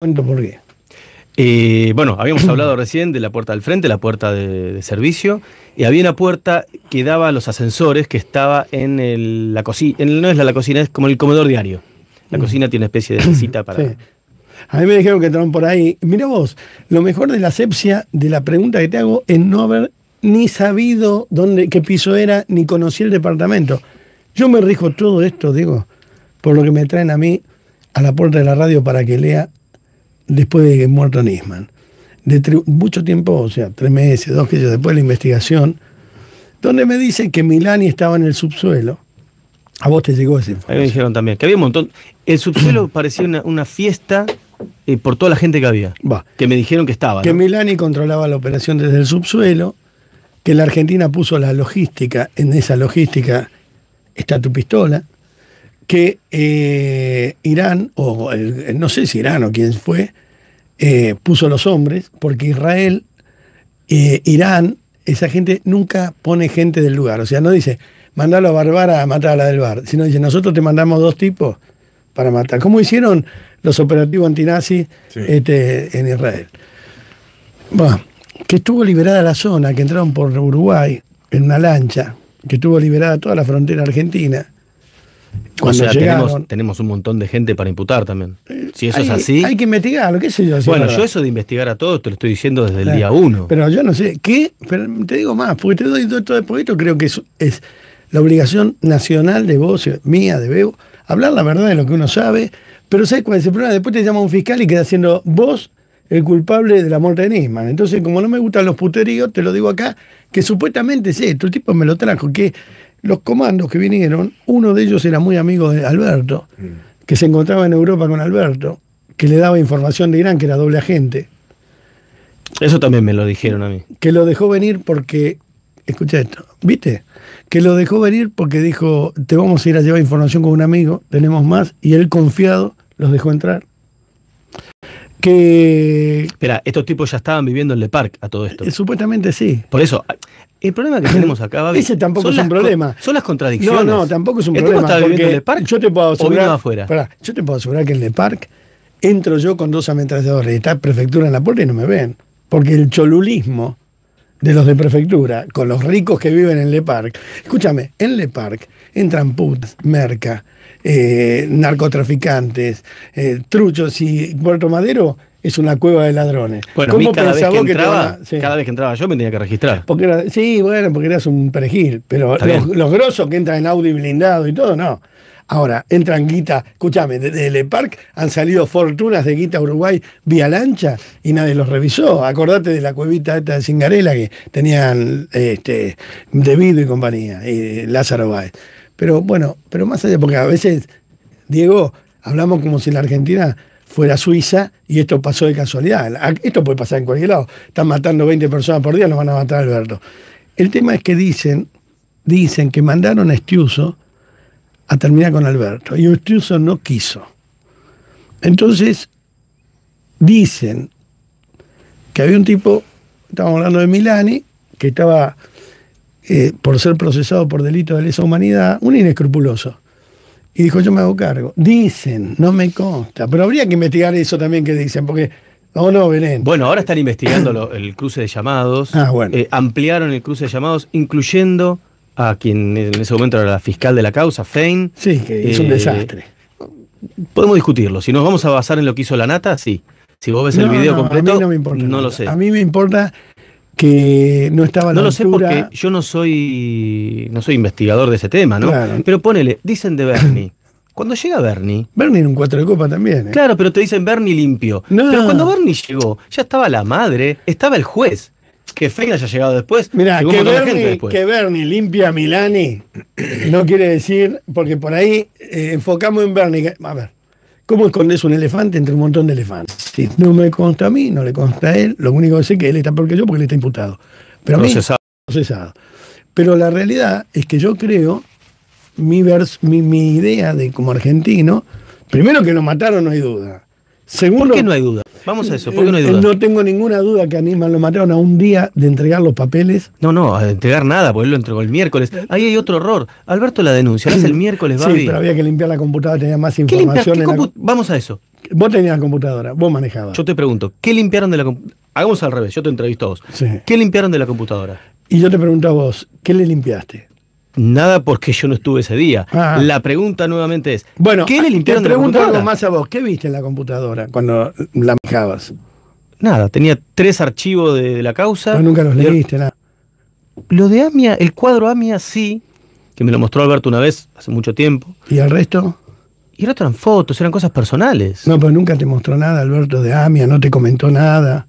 Cuento por qué. Eh, bueno, habíamos hablado recién de la puerta del frente, la puerta de, servicio, y había una puerta que daba a los ascensores que estaba en la cocina, no es la, cocina, es como el comedor diario. La mm. cocina tiene una especie de cita para... A mí me dijeron que estaban por ahí. Mira vos, lo mejor de la asepsia, de la pregunta que te hago, es no haber ni sabido dónde, qué piso era, ni conocí el departamento. Yo me rijo todo esto, digo, por lo que me traen a mí a la puerta de la radio para que lea después de que muerto Nisman. De mucho tiempo, o sea, tres meses, dos meses después de la investigación, donde me dicen que Milani estaba en el subsuelo. A vos te llegó ese. A me dijeron también que había un montón. El subsuelo parecía una, fiesta eh, por toda la gente que había. que me dijeron que estaba. Que Milani controlaba la operación desde el subsuelo, que la Argentina puso la logística, en esa logística está tu pistola, que eh, Irán, o eh, no sé si Irán o quién fue, eh, puso los hombres, porque Israel, Irán, esa gente nunca pone gente del lugar. O sea, no dice, mandalo a Barbara a matar a la del bar, sino dice, nosotros te mandamos dos tipos para matar. Como hicieron los operativos antinazis este, en Israel. Bueno, que estuvo liberada la zona, que entraron por Uruguay en una lancha, que estuvo liberada toda la frontera argentina cuando o sea, tenemos, un montón de gente para imputar también. Si eso es así. Hay que investigar, ¿qué sé yo? bueno, yo eso de investigar a todos te lo estoy diciendo desde el día uno. Pero yo no sé, ¿qué? Pero te digo más, porque te doy todo el poquito, creo que es, la obligación nacional de vos, eh, mía, de Bebo, hablar la verdad de lo que uno sabe, pero ¿sabes cuál es el problema? Después te llama un fiscal y queda siendo vos el culpable de la muerte de Nisman. Entonces, como no me gustan los puteríos, te lo digo acá, que supuestamente Sí, tu tipo me lo trajo, que los comandos que vinieron, uno de ellos era muy amigo de Alberto, mm. que se encontraba en Europa con Alberto, que le daba información de Irán, que era doble agente. Eso también me lo dijeron a mí. Que lo dejó venir porque, escucha esto, ¿viste? Que lo dejó venir porque dijo, te vamos a ir a llevar información con un amigo, tenemos más, y él confiado los dejó entrar. Que... Espera, estos tipos ya estaban viviendo en Le Parc a todo esto. Eh, supuestamente sí. Por eso, el problema que tenemos acá, Babi, Ese tampoco es un problema. Son las contradicciones. No, no, tampoco es un problema. yo te puedo asegurar, afuera? yo te puedo asegurar que en Le Park entro yo con dos ametralladores. y está prefectura en la puerta y no me ven. Porque el cholulismo de los de prefectura, con los ricos que viven en Le Parc. Escúchame, en Le Parc entran putas, merca, eh, narcotraficantes, eh, truchos y Puerto Madero es una cueva de ladrones. ¿Cómo cada, vez que, entraba, cada vez que entraba yo me tenía que registrar. Porque sí, bueno, porque eras un perejil, pero los, grosos que entran en Audi blindado y todo, no. Ahora, entran guita, escúchame, desde Le Parc han salido fortunas de guita Uruguay vía lancha y nadie los revisó. Acordate de la cuevita esta de Cingarela que tenían este, Debido y compañía, y eh, Lázaro Báez. Pero bueno, pero más allá, porque a veces, Diego, hablamos como si la Argentina fuera Suiza y esto pasó de casualidad. Esto puede pasar en cualquier lado. Están matando 20 personas por día, nos van a matar a Alberto. El tema es que dicen, dicen que mandaron a Estiuso a terminar con Alberto y Estiuso no quiso. Entonces, dicen que había un tipo, estamos hablando de Milani, que estaba eh, por ser procesado por delito de lesa humanidad, un inescrupuloso y dijo, yo me hago cargo. Dicen, no me consta, pero habría que investigar eso también que dicen, porque... No, no, Belén. Bueno, ahora están investigando el cruce de llamados. Ah, bueno. Eh, ampliaron el cruce de llamados, incluyendo a quien en ese momento era la fiscal de la causa, Fein. Sí, que es un eh, desastre. Podemos discutirlo. Si nos vamos a basar en lo que hizo la nata, sí. Si vos ves el video completo, a mí no, me importa no lo sé. A mí me importa que no estaba a la No lo sé porque yo no soy, no soy investigador de ese tema, ¿no? Pero ponele, dicen de Bernie. Cuando llega Bernie. Bernie en un cuatro de copa también. ¿eh? Claro, pero te dicen Bernie limpio. Pero cuando Bernie llegó, ya estaba la madre, estaba el juez. Que Fein haya llegado después. Mira, que, que, Bernie limpia a Milani no quiere decir, porque por ahí eh, enfocamos en Bernie. A ver, ¿Cómo escondes un elefante entre un montón de elefantes? Si no me consta a mí, no le consta a él. Lo único que sé es que él está peor que yo porque él está imputado. Pero a mí, procesado. procesado. Pero la realidad es que yo creo, mi, mi, mi idea de como argentino, primero que lo mataron, no hay duda. ¿Por qué no hay duda? Vamos a eso, ¿por no hay duda? No tengo ninguna duda que a lo mataron a un día de entregar los papeles. No, no, a entregar nada, porque él lo entregó el miércoles. Ahí hay otro error. Alberto la denuncia, es el miércoles, Babi. Sí, pero había que limpiar la computadora, tenía más información. Vamos a eso. Vos tenías computadora, vos manejabas. Yo te pregunto, ¿qué limpiaron de la computadora? Hagamos al revés, yo te entrevisto a vos. ¿Qué limpiaron de la computadora? Y yo te pregunto a vos, ¿qué le limpiaste? Nada porque yo no estuve ese día. La pregunta nuevamente es, bueno, ¿qué le ah, limpiaron te pregunto algo más a vos. ¿Qué viste en la computadora cuando la manejabas? Nada, tenía tres archivos de, la causa. Pero nunca los leíste, nada. Lo de Amia, el cuadro Amia sí, que me lo mostró Alberto una vez, hace mucho tiempo. ¿Y el resto? Y el eran fotos, eran cosas personales. No, pero nunca te mostró nada Alberto de Amia, no te comentó nada.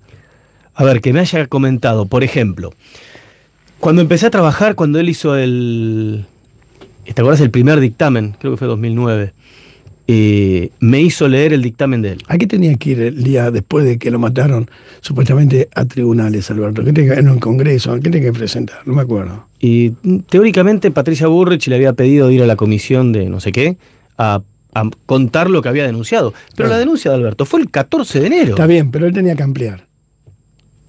A ver, que me haya comentado, por ejemplo, cuando empecé a trabajar, cuando él hizo el. ¿Te acuerdas? El primer dictamen, creo que fue 2009. Eh, me hizo leer el dictamen de él. ¿A qué tenía que ir el día después de que lo mataron, supuestamente a tribunales, Alberto? ¿Qué tenía que en un congreso? ¿Qué tenía que presentar? No me acuerdo. Y mm, teóricamente Patricia Burrich le había pedido ir a la comisión de no sé qué a, contar lo que había denunciado. Pero la ah. denuncia de Alberto fue el 14 de enero. Está bien, pero él tenía que ampliar.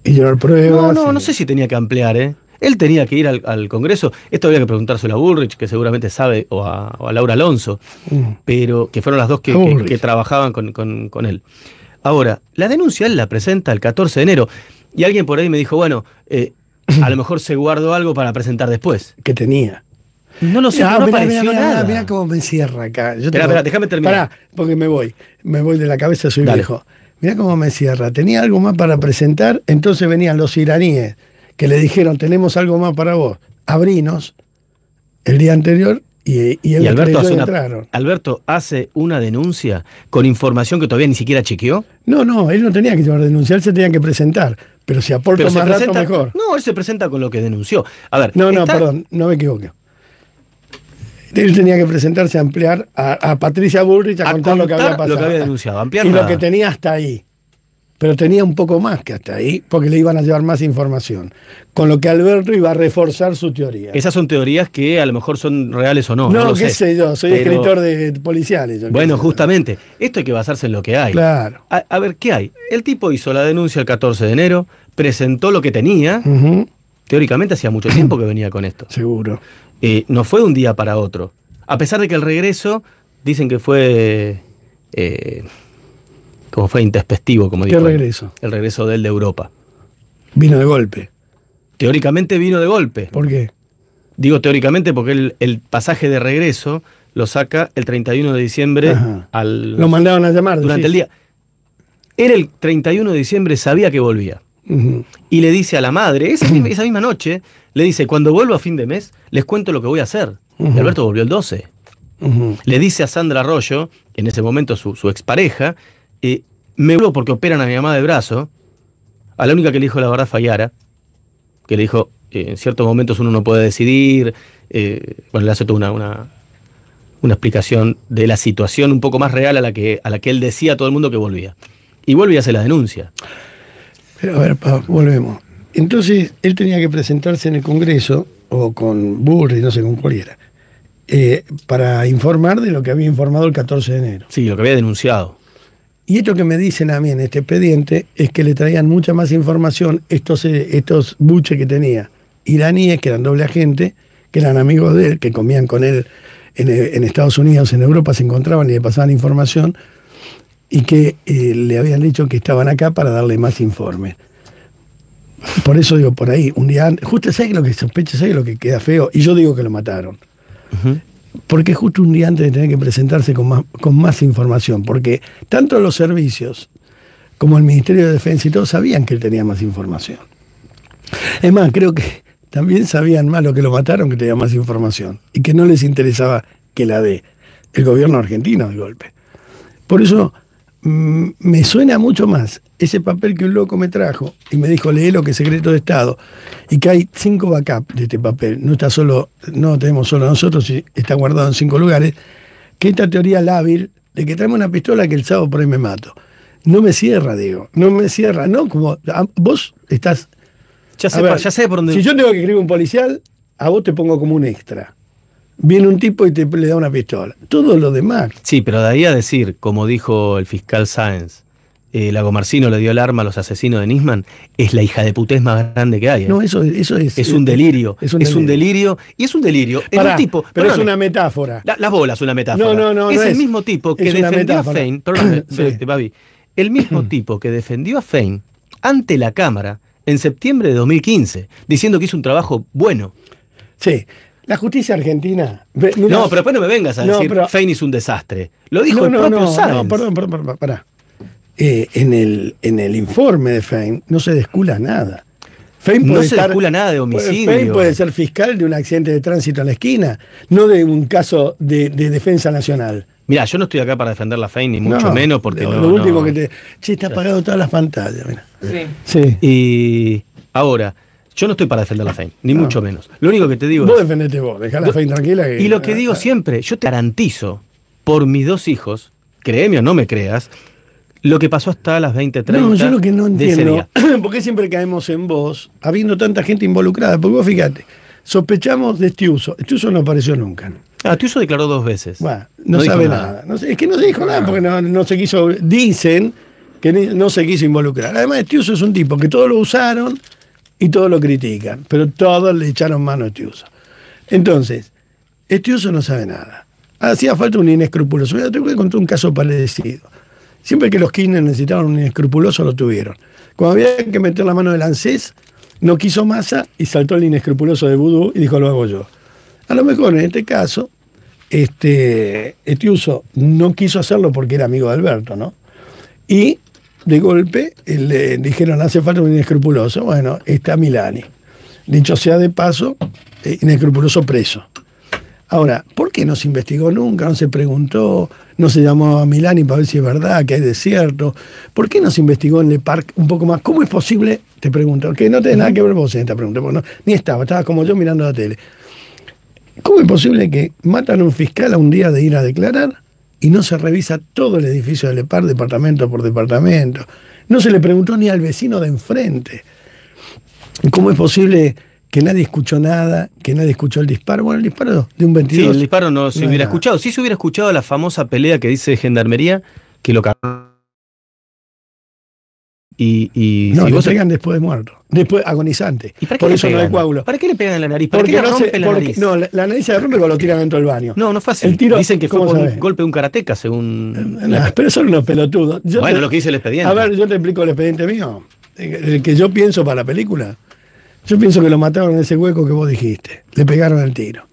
Y llevar pruebas. No, no, no sé si tenía que ampliar, ¿eh? Él tenía que ir al, Congreso. Esto había que preguntárselo a Bullrich, que seguramente sabe, o a, Laura Alonso, mm. pero que fueron las dos que, que, trabajaban con, él. Ahora, la denuncia él la presenta el 14 de enero. Y alguien por ahí me dijo, bueno, eh, a lo mejor se guardó algo para presentar después. Que tenía. No lo sé, ah, no, no apareció nada. Mira cómo me cierra acá. espera, déjame terminar. Pará, porque me voy. Me voy de la cabeza, soy Dale. viejo. Mirá cómo me cierra. Tenía algo más para presentar, entonces venían los iraníes que le dijeron, tenemos algo más para vos, abrinos, el día anterior y, y, él Alberto, hace una, Alberto hace una denuncia con información que todavía ni siquiera chequeó. No, no, él no tenía que llevar denunciar, él se tenía que presentar. Pero si aporta más rato, mejor. No, él se presenta con lo que denunció. A ver. No, no, perdón, no me equivoque. Él tenía que presentarse a ampliar a, Patricia Bullrich a, contar, lo que había pasado. denunciado, Y lo que tenía hasta ahí pero tenía un poco más que hasta ahí, porque le iban a llevar más información. Con lo que Alberto iba a reforzar su teoría. Esas son teorías que a lo mejor son reales o no. No, no qué sé. yo, soy escritor de policiales. bueno, justamente, esto hay que basarse en lo que hay. Claro. A, ver, ¿qué hay? El tipo hizo la denuncia el 14 de enero, presentó lo que tenía. Teóricamente hacía mucho tiempo que venía con esto. Seguro. Eh, no fue de un día para otro. A pesar de que el regreso dicen que fue... Eh, como fue intespectivo, como dijo. ¿Qué regreso? El regreso de él de Europa. Vino de golpe. Teóricamente vino de golpe. ¿Por qué? Digo teóricamente porque el, pasaje de regreso lo saca el 31 de diciembre al... Lo mandaron a llamar. Durante el día. Era el 31 de diciembre, sabía que volvía. Y le dice a la madre, esa, misma noche, le dice, cuando vuelvo a fin de mes, les cuento lo que voy a hacer. Alberto volvió el 12. Le dice a Sandra Arroyo, en ese momento su, su expareja, me vuelvo porque operan a mi mamá de brazo. A la única que le dijo la verdad fallara que le dijo, eh, en ciertos momentos uno no puede decidir. Eh, bueno, le hace toda una, una, explicación de la situación un poco más real a la que, a la que él decía a todo el mundo que volvía. Y vuelve a hacer la denuncia. Pero a ver, volvemos. Entonces, él tenía que presentarse en el Congreso, o con Burry, no sé, con cualquiera, era eh, para informar de lo que había informado el 14 de enero. Sí, lo que había denunciado. Y esto que me dicen a mí en este expediente es que le traían mucha más información estos, eh, estos buches que tenía. Iraníes, que eran doble agente, que eran amigos de él, que comían con él en, eh, Estados Unidos, en Europa, se encontraban y le pasaban información, y que eh, le habían dicho que estaban acá para darle más informes. Por eso digo, por ahí, un día antes, justo sé lo que sospecha, sé lo que queda feo, y yo digo que lo mataron porque justo un día antes de tener que presentarse con más, información, porque tanto los servicios como el Ministerio de Defensa y todos sabían que él tenía más información. Es más, creo que también sabían más lo que lo mataron que tenía más información y que no les interesaba que la dé el gobierno argentino de golpe. Por eso mm, me suena mucho más ese papel que un loco me trajo y me dijo, lo que es secreto de Estado, y que hay cinco backups de este papel, no está solo, no tenemos solo nosotros, está guardado en cinco lugares, que esta teoría lábil de que traemos una pistola que el sábado por ahí me mato. No me cierra, digo, no me cierra, ¿no? Como ah, vos estás... Ya sé, por dónde... Si yo tengo que escribir un policial, a vos te pongo como un extra. Viene un tipo y te le da una pistola. Todo lo demás. Sí, pero de ahí a decir, como dijo el fiscal Sáenz, eh, Lago Marcino le dio el arma a los asesinos de Nisman, es la hija de putés más grande que hay. ¿eh? No, eso, es. Es un eh, delirio. Es un delirio. y es un delirio. Pero es una metáfora. las bolas, una metáfora. No, no, no. Es el mismo tipo que defendió a Fein. Perdón, El mismo tipo que defendió a Fein ante la Cámara en septiembre de 2015, diciendo que hizo un trabajo bueno. Sí. La justicia argentina. no, pero después no me vengas a decir que Fein hizo un desastre. Lo dijo no, el propio no, perdón, perdón, perdón, pará. Eh, en, el, en el informe de Fein no se descula nada. Fein no se descula nada de homicidio. Fein puede ser fiscal de un accidente de tránsito en la esquina, no de un caso de, defensa nacional. Mira, yo no estoy acá para defender la FEIN, ni mucho menos, porque lo, último que te. Che, está apagado todas las pantallas, Sí. sí. Y ahora, yo no estoy para defender la FEIN, ni mucho menos. Lo único que te digo. Vos defendete vos, dejá la FEIN tranquila. y lo que digo siempre, yo te garantizo, por mis dos hijos, créeme o no me creas, lo que pasó hasta las 20.30. No, yo lo que no entiendo, porque siempre caemos en vos, habiendo tanta gente involucrada? Porque vos fíjate, sospechamos de Estiuso. Estiuso no apareció nunca. Ah, Estiuso declaró dos veces. Bueno, no, sabe nada. es que no se dijo nada porque no, se quiso. Dicen que no se quiso involucrar. Además, Estiuso es un tipo que todos lo usaron y todos lo critican, pero todos le echaron mano a Estiuso. Entonces, Estiuso no sabe nada. Hacía falta un inescrupuloso. Yo te voy a contar un caso parecido. Siempre que los Kirchner necesitaban un inescrupuloso, lo tuvieron. Cuando había que meter la mano del ANSES, no quiso masa y saltó el inescrupuloso de Vudú y dijo, lo hago yo. A lo mejor en este caso, este, Etiuso este no quiso hacerlo porque era amigo de Alberto, ¿no? Y de golpe eh, le dijeron, hace falta un inescrupuloso. Bueno, está Milani. Dicho sea de paso, eh, inescrupuloso preso. Ahora, ¿por qué no se investigó nunca? ¿No se preguntó? ¿No se llamó a Milani para ver si es verdad, que hay desierto? ¿Por qué no se investigó en Le un poco más? ¿Cómo es posible? Te pregunto, que no tenés nada que ver vos en esta pregunta, ni estaba, estaba como yo mirando la tele. ¿Cómo es posible que matan a un fiscal a un día de ir a declarar y no se revisa todo el edificio de Lepar, departamento por departamento? No se le preguntó ni al vecino de enfrente. ¿Cómo es posible que nadie escuchó nada, que nadie escuchó el disparo. Bueno, el disparo de un 22. Sí, el disparo no se hubiera escuchado. Sí se hubiera escuchado la famosa pelea que dice Gendarmería, que lo cargó. Y, y, no, si vos... pegan después de muerto, después agonizante. ¿Y para qué por eso no hay ¿Para qué le pegan en la nariz? ¿Para qué le no se, la nariz? No, la, nariz se rompe cuando lo tiran dentro del baño. No, no es fácil. Dicen que fue por un golpe de un karateca, según. Eh, no, Pero son unos pelotudos. bueno, lo que dice el expediente. A ver, yo te explico el expediente mío. El que yo pienso para la película. Yo pienso que lo mataron en ese hueco que vos dijiste. Le pegaron el tiro.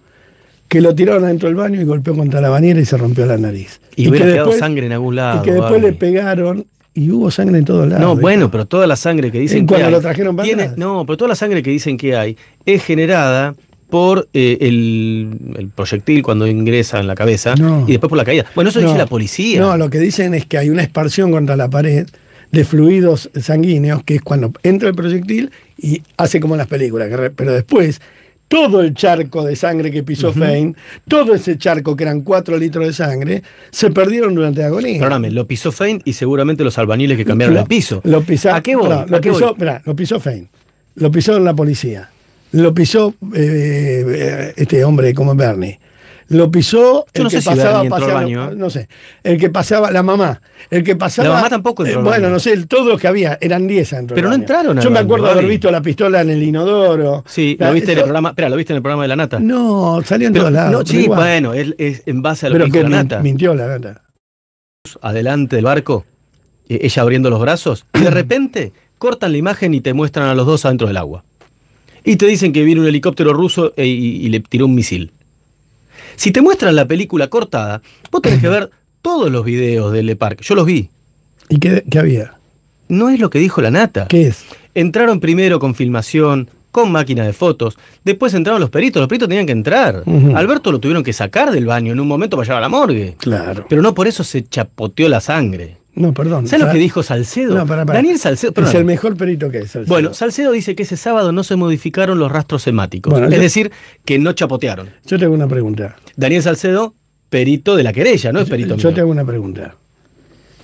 Que lo tiraron adentro del baño y golpeó contra la bañera y se rompió la nariz. Y, hubiera quedado sangre en algún lado. Y que después le pegaron y hubo sangre en todos lados. No, bueno, pero toda la sangre que dicen que hay. lo trajeron para No, pero toda la sangre que dicen que hay es generada por eh, el, proyectil cuando ingresa en la cabeza y después por la caída. Bueno, eso dice la policía. No, lo que dicen es que hay una esparción contra la pared de fluidos sanguíneos, que es cuando entra el proyectil y hace como en las películas, pero después todo el charco de sangre que pisó Fein, todo ese charco que eran 4 litros de sangre, se perdieron durante la agonía. Perdóname, lo pisó Fein y seguramente los albañiles que cambiaron el piso. Lo pisó, qué lo, pisó, lo pisó Fein, lo pisó la policía, lo pisó eh, eh, este hombre como Bernie lo pisó el no que sé pasaba, ¿eh? no sé, el que pasaba la mamá, el que pasaba La mamá tampoco eh, Bueno, no sé, todos los que había eran 10 adentro. Pero no entraron. Yo me acuerdo haber visto la pistola en el inodoro. Sí, lo viste en el programa, espera, lo viste en el programa de la nata. No, salió en todos lados. sí, bueno, es en base a lo que, la nata. mintió la nata. Adelante del barco, e, ella abriendo los brazos y de repente cortan la imagen y te muestran a los dos adentro del agua. Y te dicen que viene un helicóptero ruso e, y le tiró un misil. Si te muestran la película cortada, vos tenés que ver todos los videos de Le Parc. Yo los vi. ¿Y qué, qué había? No es lo que dijo la nata. ¿Qué es? Entraron primero con filmación, con máquina de fotos. Después entraron los peritos, los peritos tenían que entrar. Alberto lo tuvieron que sacar del baño en un momento para llevar a la morgue. Claro. Pero no por eso se chapoteó la sangre. No, perdón. ¿Sabes lo que dijo Salcedo? No, para, para. Daniel Salcedo. Es el mejor perito que es Bueno, Salcedo dice que ese sábado no se modificaron los rastros semáticos. es decir, que no chapotearon. Yo tengo una pregunta. Daniel Salcedo, perito de la querella, no es perito. Yo, yo te hago una pregunta.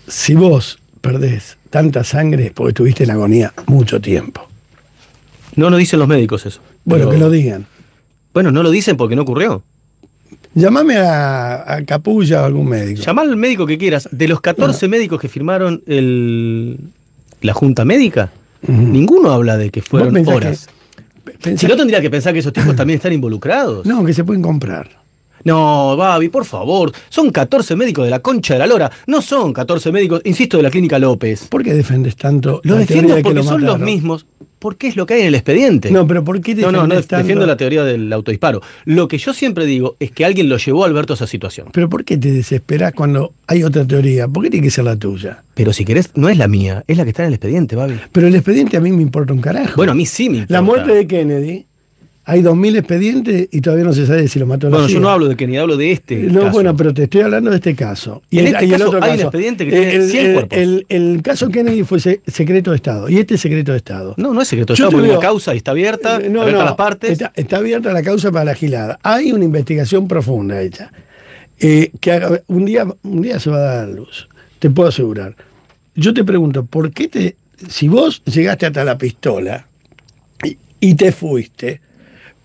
Si vos perdés tanta sangre porque estuviste en agonía mucho tiempo. No lo dicen los médicos eso. Bueno, que lo digan. Bueno, no lo dicen porque no ocurrió. Llámame a, Capulla o algún médico. llama al médico que quieras. De los 14 médicos que firmaron el, la Junta Médica, ninguno habla de que fueron horas. si no, tendría que pensar que esos tipos también están involucrados. No, que se pueden comprar. No, Babi, por favor. Son 14 médicos de la concha de la lora. No son 14 médicos, insisto, de la Clínica López. ¿Por qué defendes tanto? Lo defiendo porque que son los mismos qué es lo que hay en el expediente. No, pero ¿por qué No, no, defendiendo defiendo la teoría del autodisparo. Lo que yo siempre digo es que alguien lo llevó a Alberto a esa situación. Pero ¿por qué te desesperas cuando hay otra teoría? ¿Por qué tiene que ser la tuya? Pero si querés, no es la mía, es la que está en el expediente, Babi. Pero el expediente a mí me importa un carajo. Bueno, a mí sí me importa. La muerte de Kennedy hay 2.000 expedientes y todavía no se sabe si lo mató bueno, la Bueno, yo no hablo de Kennedy, hablo de este. No, bueno, pero te estoy hablando de este caso. Y en el, este caso, hay un expediente que tiene el, cuerpos. El, caso Kennedy fue secreto de Estado. Y este es secreto de Estado. No, no es secreto de Estado, la causa está abierta, eh, no, no, las partes. Está, abierta la causa para la gilada. Hay una investigación profunda hecha. Eh, que un día, un día se va a dar a luz, te puedo asegurar. Yo te pregunto, ¿por qué te. Si vos llegaste hasta la pistola y te fuiste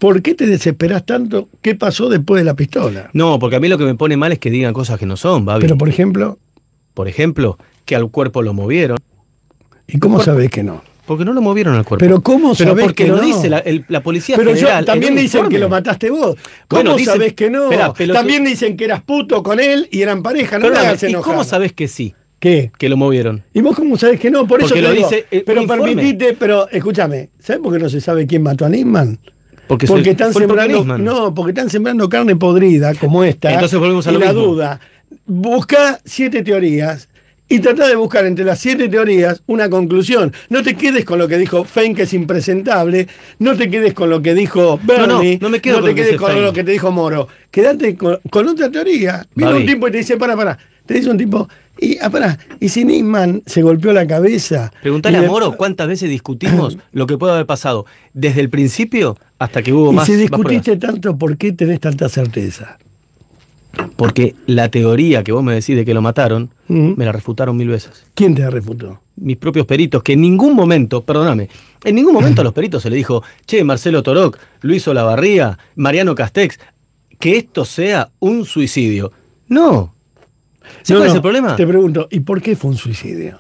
¿Por qué te desesperas tanto? ¿Qué pasó después de la pistola? No, porque a mí lo que me pone mal es que digan cosas que no son, Babi. Pero por ejemplo. Por ejemplo, que al cuerpo lo movieron. ¿Y cómo sabés que no? Porque no lo movieron al cuerpo. Pero ¿cómo sabés Pero porque que lo dice la, Policía la policía Pero federal, yo, también dicen que lo mataste vos. ¿Cómo sabés que no? también dicen que eras puto con él y eran pareja, no ¿Y cómo sabés que sí? ¿Qué? Que lo movieron. ¿Y vos cómo sabés que no? Por eso lo dice. Eh, pero permitite, pero escúchame, ¿sabés por qué no se sabe quién mató a Nisman? Porque, están sembrando, no, porque están sembrando carne podrida como esta. Entonces volvemos a la duda. Busca siete teorías y trata de buscar entre las siete teorías una conclusión. No te quedes con lo que dijo Fein, que es impresentable. No te quedes con lo que dijo Bernie. No, me quedo te quedes con lo que te dijo Moro. Quédate con, otra teoría. Viene un tipo y te dice, para, para. Te dice un tipo, y, ah, y si Nisman se golpeó la cabeza. Preguntale a Moro cuántas veces discutimos lo que puede haber pasado desde el principio hasta que hubo más. Y si discutiste tanto, ¿por qué tenés tanta certeza? Porque la teoría que vos me decís de que lo mataron, mm. me la refutaron mil veces. ¿Quién te la refutó? Mis propios peritos, que en ningún momento, perdóname, en ningún momento a los peritos se le dijo, che, Marcelo Toroc, Luis Olavarría, Mariano Castex, que esto sea un suicidio. No, ¿Sí cuál problema? Te pregunto, ¿y por qué fue un suicidio?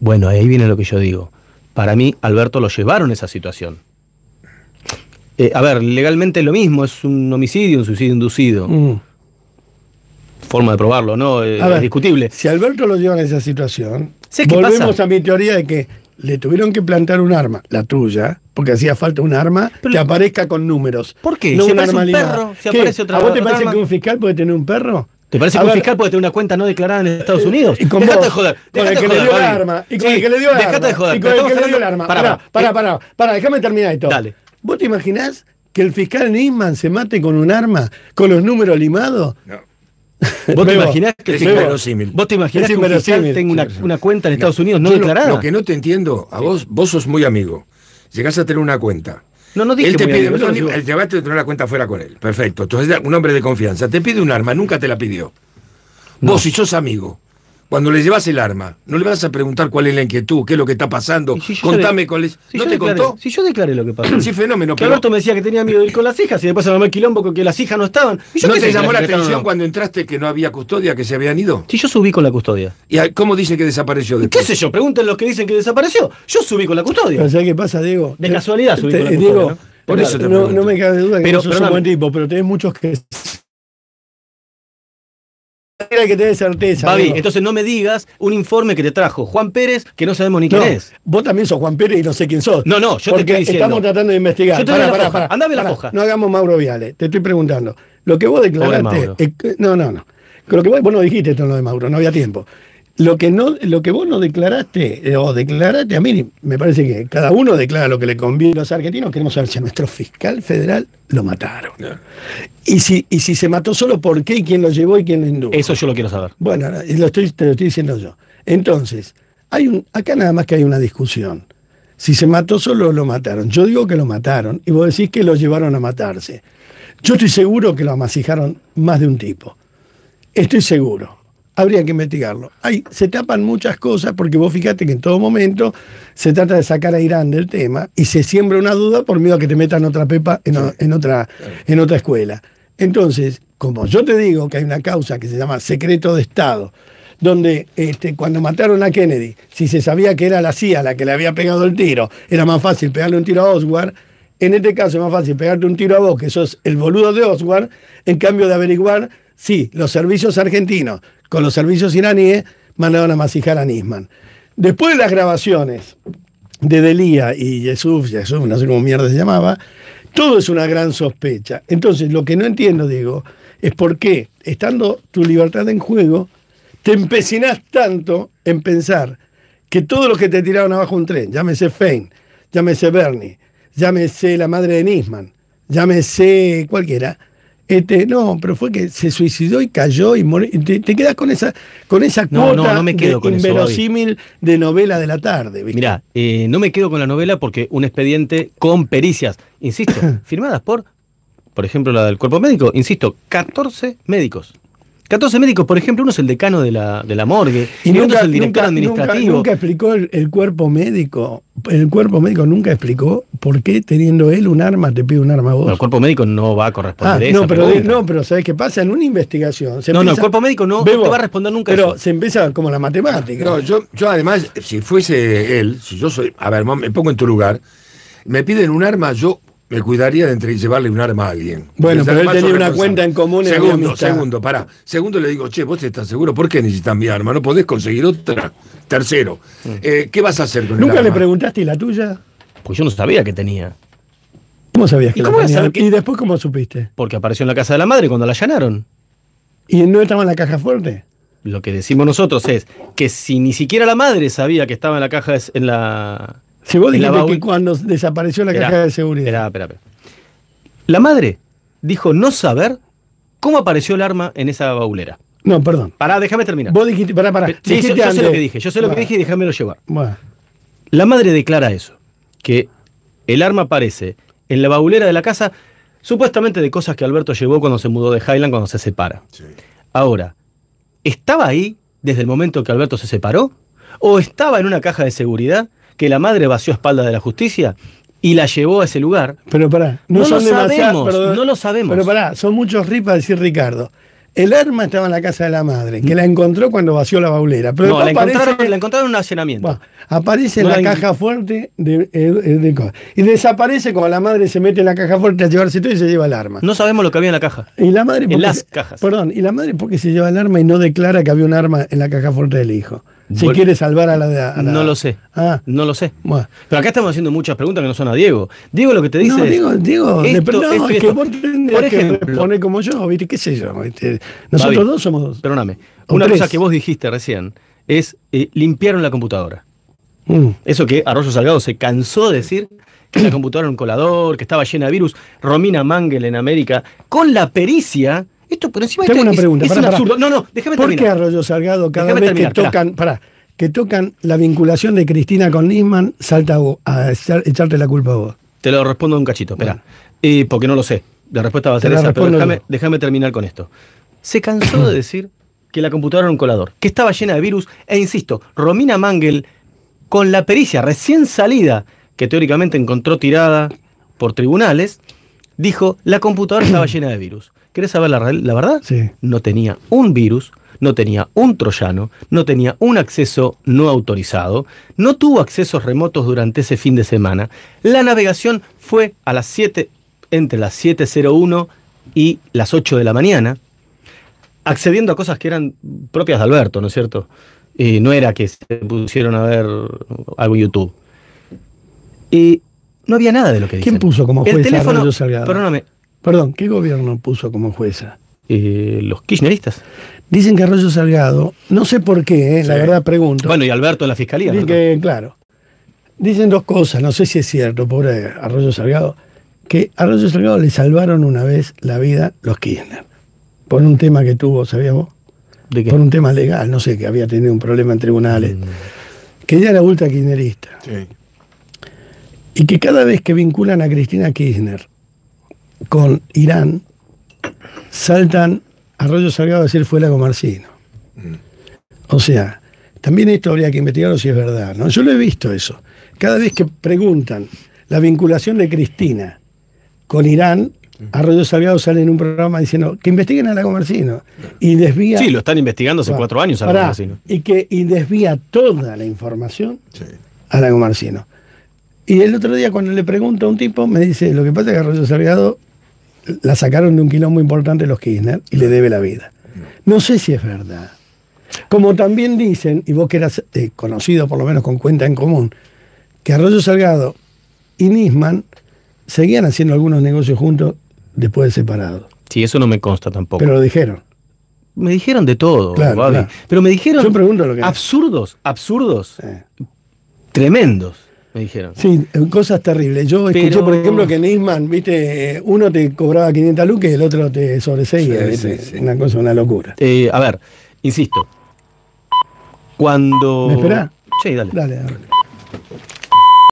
Bueno, ahí viene lo que yo digo. Para mí, Alberto lo llevaron a esa situación. Eh, a ver, legalmente es lo mismo, es un homicidio, un suicidio inducido. Mm. Forma de probarlo, ¿no? Eh, es discutible. Si Alberto lo llevan a esa situación, volvemos a mi teoría de que le tuvieron que plantar un arma, la tuya, porque hacía falta un arma Pero, que aparezca con números. ¿Por qué? No si un un perro, ¿A vos te parece que un fiscal puede tener un perro? ¿Te parece que un fiscal puede tener una cuenta no declarada en Estados eh, Unidos? Y con joder. Con el que le dio el arma. Y con el que le dio el arma. de joder. con que le dio el arma. Pará, pará, eh. pará. Pará, déjame terminar esto. Dale. ¿Vos te imaginás que el fiscal Nisman se mate con un arma, con los números limados? No. ¿Vos te imaginás que es inverosímil? ¿Vos te imaginás que un fiscal tenga una, cuenta en Estados Unidos no declarada? Lo, lo que no te entiendo, a vos, vos sos muy amigo. Llegás a tener una cuenta no, no dije él te pide, el debate de tener la cuenta fuera con él. Perfecto. Entonces, un hombre de confianza te pide un arma, nunca te la pidió. Vos y sos amigo. Cuando le llevas el arma, no le vas a preguntar cuál es la inquietud, qué es lo que está pasando. Contame cuál es. ¿No te contó? Si yo declaré lo que pasó. sí, fenómeno. Que pero... me decía que tenía miedo de ir con las hijas y después se el quilombo porque que las hijas no estaban. ¿No te llamó la atención cuando entraste que no había custodia, que se habían ido? Si yo subí con la custodia. ¿Y cómo dice que desapareció? Después? ¿Qué sé yo? Pregunten los que dicen que desapareció. Yo subí con la custodia. ¿Sabes qué pasa, Diego? De casualidad subí con la custodia. Diego, ¿no? Por eso te no, no, me cabe duda que pero, sos un buen tipo, pero tenés muchos que era que certeza. entonces no me digas un informe que te trajo Juan Pérez que no sabemos ni quién es. Vos también sos Juan Pérez y no sé quién sos. No, no, yo porque te Estamos tratando de investigar. la No hagamos Mauro Viale te estoy preguntando. Lo que vos declaraste. no, no, no. lo que vos, no dijiste esto lo de Mauro, no había tiempo. Lo que, no, lo que vos no declaraste, eh, o declaraste, a mí me parece que cada uno declara lo que le conviene. Los argentinos queremos saber si a nuestro fiscal federal lo mataron. Y, si, y si se mató solo, ¿por qué? ¿Y quién lo llevó y quién lo indujo? Eso yo lo quiero saber. Bueno, lo estoy, te lo estoy diciendo yo. Entonces, hay un, acá nada más que hay una discusión. Si se mató solo, lo mataron. Yo digo que lo mataron y vos decís que lo llevaron a matarse. Yo estoy seguro que lo amasijaron más de un tipo. Estoy seguro habría que investigarlo. Ahí se tapan muchas cosas porque vos fíjate que en todo momento se trata de sacar a Irán del tema y se siembra una duda por miedo a que te metan otra pepa en, otra, en otra escuela. Entonces, como yo te digo que hay una causa que se llama secreto de Estado, donde este, cuando mataron a Kennedy, si se sabía que era la CIA la que le había pegado el tiro, era más fácil pegarle un tiro a Oswald, en este caso es más fácil pegarte un tiro a vos, que sos el boludo de Oswald, en cambio de averiguar Sí, los servicios argentinos con los servicios iraníes mandaron a masijar a Nisman. Después de las grabaciones de Delía y Jesús, Jesús, no sé cómo mierda se llamaba, todo es una gran sospecha. Entonces, lo que no entiendo, digo, es por qué, estando tu libertad en juego, te empecinás tanto en pensar que todos los que te tiraron abajo un tren, llámese Fein, llámese Bernie, llámese la madre de Nisman, llámese cualquiera, este, no, pero fue que se suicidó y cayó y Te, quedas con esa, con esa no, no, me quedo inverosímil de novela de la tarde. Eh, no me quedo con la novela porque un expediente con pericias, insisto, firmadas por, por ejemplo, la del cuerpo médico, insisto, 14 médicos. 14 médicos, por ejemplo, uno es el decano de la, de la morgue, y, el otro es el director administrativo. Nunca, explicó el, cuerpo médico, el cuerpo médico nunca explicó por qué teniendo él un arma te pide un arma a vos. el cuerpo médico no va a corresponder ah, no, pero, No, pero ¿sabes qué pasa? En una investigación. no, no, el cuerpo médico no, te va a responder nunca. Pero se empieza como la matemática. No, yo, yo además, si fuese él, si yo soy, a ver, me pongo en tu lugar, me piden un arma, yo me cuidaría de entre llevarle un arma a alguien. Bueno, pero él tenía una cuenta en común. la en segundo, pará. Segundo le digo, che, vos estás seguro, ¿por qué necesitas mi arma? ¿No podés conseguir otra? Tercero, mm. eh, ¿qué vas a hacer con ¿Nunca el arma? le preguntaste ¿y la tuya? Pues yo no sabía que tenía. ¿Cómo sabías que tenía? ¿Y después cómo supiste? Porque apareció en la casa de la madre cuando la allanaron. ¿Y no estaba en la caja fuerte? Lo que decimos nosotros es que si ni siquiera la madre sabía que estaba en la caja, en la, si vos que cuando desapareció la caja de seguridad. Espera, espera, espera. La madre dijo no saber cómo apareció el arma en esa baulera. No, perdón. Pará, déjame terminar. Vos dijiste, pará, pará. yo, sé lo que dije, yo sé lo que dije y déjamelo llevar. Bueno. La madre declara eso, que el arma aparece en la baulera de la casa, supuestamente de cosas que Alberto llevó cuando se mudó de Highland, cuando se separa. Ahora, ¿estaba ahí desde el momento que Alberto se separó? ¿O estaba en una caja de seguridad que la madre vació a espaldas de la justicia y la llevó a ese lugar. Pero pará, no, lo sabemos, no lo sabemos. Pero pará, son muchos ripas decir Ricardo. El arma estaba en la casa de la madre, que la encontró cuando vació la baulera. Pero no, la, encontraron, en un hacinamiento. aparece en la, caja fuerte de, eh, eh, y desaparece cuando la madre se mete en la caja fuerte a llevarse todo y se lleva el arma. No sabemos lo que había en la caja. Y la madre en las cajas. Perdón, y la madre porque se lleva el arma y no declara que había un arma en la caja fuerte del hijo. Si quiere salvar a la, a No lo sé. Ah. No lo sé. Pero acá estamos haciendo muchas preguntas que no son a Diego. Diego lo que te dice. No, Diego, Diego, que como yo, ¿Qué sé yo? Nosotros dos somos dos. Perdóname. Una cosa que vos dijiste recién es eh, limpiaron la computadora. Mm. Eso que Arroyo Salgado se cansó de decir que la computadora era un colador, que estaba llena de virus. Romina Mangel en América, con la pericia tengo una pregunta, absurdo. No, no, déjame qué Arroyo Salgado cada vez que tocan, la vinculación de Cristina con Nisman, salta a, echarte la culpa a vos? Te lo respondo un cachito, espera. porque no lo sé. La respuesta va a ser esa, pero déjame, déjame terminar con esto. Se cansó de decir que la computadora era un colador, que estaba llena de virus, e insisto, Romina Mangel, con la pericia recién salida, que teóricamente encontró tirada por tribunales, dijo, la computadora estaba llena de virus. ¿Querés saber la, la verdad? Sí. No tenía un virus, no tenía un troyano, no tenía un acceso no autorizado, no tuvo accesos remotos durante ese fin de semana. La navegación fue a las 7, entre las 7.01 y las 8 de la mañana, accediendo a cosas que eran propias de Alberto, ¿no es cierto? Y no era que se pusieron a ver algo YouTube. Y no había nada de lo que dicen. ¿Quién puso como juez el teléfono, Salgado? Perdóname, Perdón, ¿qué gobierno puso como jueza? Eh, los kirchneristas. Dicen que Arroyo Salgado, no sé por qué, eh, la verdad pregunto. Bueno, y Alberto en la fiscalía. Dicen que, claro. Dicen dos cosas, no sé si es cierto, pobre Arroyo Salgado, que a Arroyo Salgado le salvaron una vez la vida los Kirchner. Por un tema que tuvo, ¿sabíamos? ¿De Por un tema legal, no sé, que había tenido un problema en tribunales. Mm. Que ella era ultra kirchnerista. Sí. Y que cada vez que vinculan a Cristina Kirchner con Irán, saltan Arroyo Salgado a decir fue lago Marcino mm. O sea, también esto habría que investigarlo si es verdad. ¿no? Yo lo he visto eso. Cada vez que preguntan la vinculación de Cristina con Irán, Arroyo Salgado sale en un programa diciendo que investiguen a Lago Marcino y desvía. Sí, lo están investigando hace cuatro años a Y, que, desvía toda la información a Lago Marcino. Y el otro día, cuando le pregunto a un tipo, me dice: Lo que pasa es que Arroyo Salgado la sacaron de un quilombo importante los Kirchner y le debe la vida. No sé si es verdad. Como también dicen, y vos que eras eh, conocido por lo menos con cuenta en común, que Arroyo Salgado y Nisman seguían haciendo algunos negocios juntos después de separados. Sí, eso no me consta tampoco. Pero lo dijeron. Me dijeron de todo, Pero me dijeron absurdos, absurdos, eh. tremendos dijeron. Sí, eh, cosas terribles. Yo escuché, por ejemplo, que en viste, eh, uno te cobraba 500 lucas y el otro te sobreseía. Sí, Una cosa, una locura. Eh, a ver, insisto. Cuando. ¿Me esperás? Sí, dale. Dale, dale.